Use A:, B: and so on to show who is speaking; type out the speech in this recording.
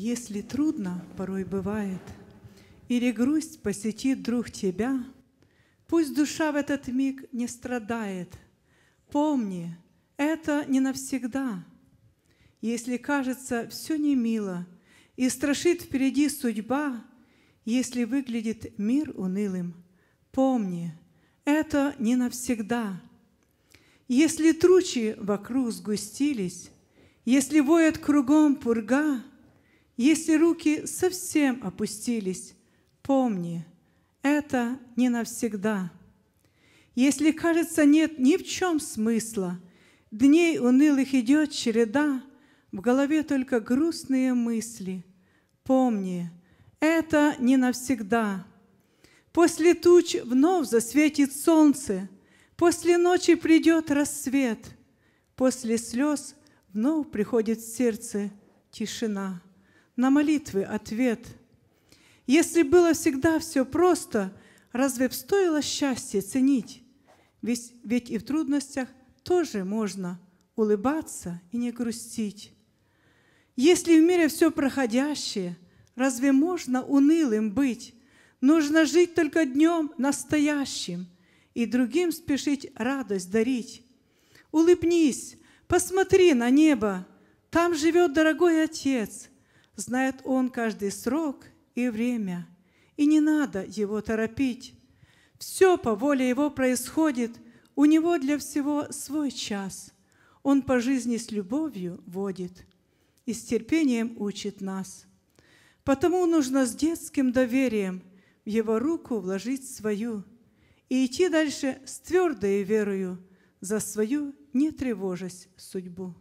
A: Если трудно, порой бывает, Или грусть посетит друг тебя, Пусть душа в этот миг не страдает. Помни, это не навсегда. Если кажется все не мило И страшит впереди судьба, Если выглядит мир унылым, Помни, это не навсегда. Если тручи вокруг сгустились, Если воет кругом пурга — если руки совсем опустились, помни, это не навсегда. Если, кажется, нет ни в чем смысла, дней унылых идет череда, в голове только грустные мысли. Помни, это не навсегда. После туч вновь засветит солнце, после ночи придет рассвет, после слез вновь приходит в сердце тишина на молитвы ответ. Если было всегда все просто, разве б стоило счастье ценить? Ведь, ведь и в трудностях тоже можно улыбаться и не грустить. Если в мире все проходящее, разве можно унылым быть? Нужно жить только днем настоящим и другим спешить радость дарить. Улыбнись, посмотри на небо, там живет дорогой Отец – Знает Он каждый срок и время, и не надо Его торопить. Все по воле Его происходит, у Него для всего свой час. Он по жизни с любовью водит и с терпением учит нас. Потому нужно с детским доверием в Его руку вложить свою и идти дальше с твердой верою, за свою не тревожась судьбу.